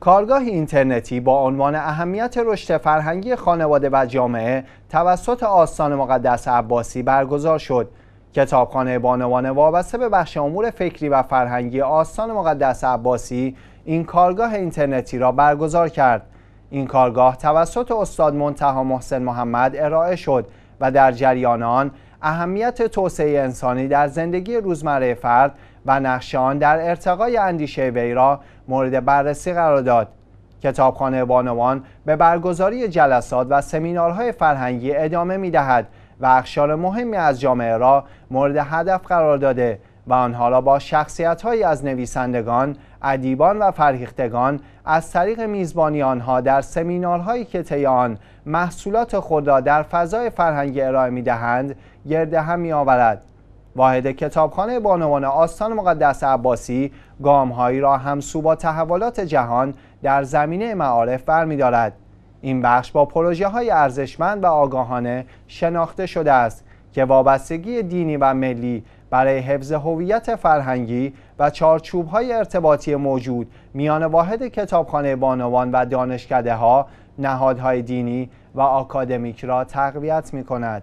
کارگاه اینترنتی با عنوان اهمیت رشد فرهنگی خانواده و جامعه توسط آستان مقدس عباسی برگزار شد کتابخانه بانوان وابسته به بخش امور فکری و فرهنگی آستان مقدس عباسی این کارگاه اینترنتی را برگزار کرد این کارگاه توسط استاد منتها محسن محمد ارائه شد و در جریان آن اهمیت توسعه انسانی در زندگی روزمره فرد و نقش آن در ارتقای اندیشه وی را مورد بررسی قرار داد کتابخانه بانوان به برگزاری جلسات و سمینارهای فرهنگی ادامه می و اخشار مهمی از جامعه را مورد هدف قرار داده و آنها را با شخصیتهایی از نویسندگان، ادیبان و فرهیختگان از طریق میزبانی آنها در سمینارهایی که طی آن محصولات خود را در فضای فرهنگی ارائه می‌دهند گرد هم میآورد واحد کتابخانه بانوان آستان مقدس عباسی گامهایی را همسو با تحولات جهان در زمینه معارف برمیدارد این بخش با پروژه های ارزشمند و آگاهانه شناخته شده است که وابستگی دینی و ملی برای حفظ هویت فرهنگی و های ارتباطی موجود میان واحد کتابخانه بانوان و دانشکده ها، نهادهای دینی و آکادمیک را تقویت می کند.